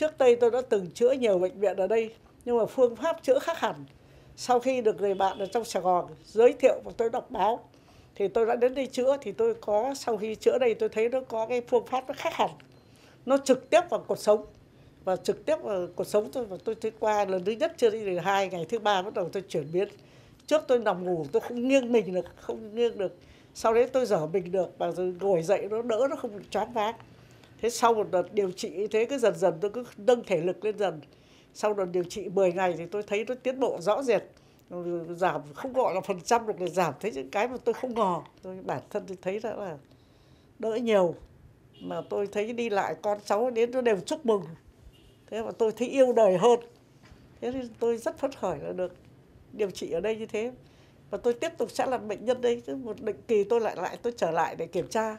trước đây tôi đã từng chữa nhiều bệnh viện ở đây nhưng mà phương pháp chữa khác hẳn sau khi được người bạn ở trong Sài Gòn giới thiệu và tôi đọc báo thì tôi đã đến đây chữa thì tôi có sau khi chữa đây tôi thấy nó có cái phương pháp nó khác hẳn nó trực tiếp vào cuộc sống và trực tiếp vào cuộc sống tôi và tôi thấy qua lần thứ nhất chưa đi được hai ngày thứ ba bắt đầu tôi chuyển biến trước tôi nằm ngủ tôi không nghiêng mình được không nghiêng được sau đấy tôi dở mình được và rồi ngồi dậy nó đỡ nó không bị choáng váng thế sau một đợt điều trị như thế cứ dần dần tôi cứ nâng thể lực lên dần sau đợt điều trị 10 ngày thì tôi thấy nó tiến bộ rõ rệt giảm không gọi là phần trăm được là giảm thấy những cái mà tôi không ngờ tôi bản thân tôi thấy đó là đỡ nhiều mà tôi thấy đi lại con cháu đến nó đều chúc mừng thế mà tôi thấy yêu đời hơn thế thì tôi rất phấn khởi là được điều trị ở đây như thế và tôi tiếp tục sẽ là bệnh nhân đây chứ một định kỳ tôi lại lại tôi trở lại để kiểm tra